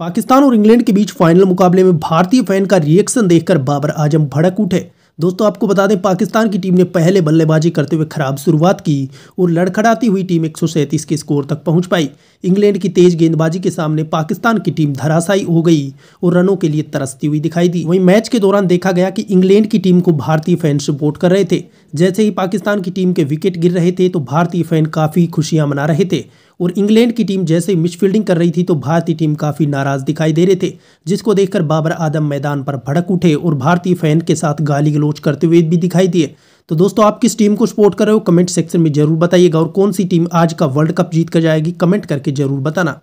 पाकिस्तान और इंग्लैंड के बीच फाइनल मुकाबले में भारतीय फैन का रिएक्शन देखकर बाबर आजम भड़क उठे दोस्तों आपको बता दें पाकिस्तान की टीम ने पहले बल्लेबाजी करते हुए खराब शुरुआत की और लड़खड़ाती हुई टीम एक के स्कोर तक पहुंच पाई इंग्लैंड की तेज गेंदबाजी के सामने पाकिस्तान की टीम धराशायी हो गई और रनों के लिए तरसती हुई दिखाई दी वहीं मैच के दौरान देखा गया कि इंग्लैंड की टीम को भारतीय फैन सपोर्ट कर रहे थे जैसे ही पाकिस्तान की टीम के विकेट गिर रहे थे तो भारतीय फैन काफ़ी खुशियां मना रहे थे और इंग्लैंड की टीम जैसे ही मिसफील्डिंग कर रही थी तो भारतीय टीम काफ़ी नाराज़ दिखाई दे रहे थे जिसको देखकर बाबर आदम मैदान पर भड़क उठे और भारतीय फैन के साथ गाली गलोच करते हुए भी दिखाई दिए तो दोस्तों आप किस टीम को सपोर्ट कर रहे हो कमेंट सेक्शन में जरूर बताइएगा और कौन सी टीम आज का वर्ल्ड कप जीत कर जाएगी कमेंट करके जरूर बताना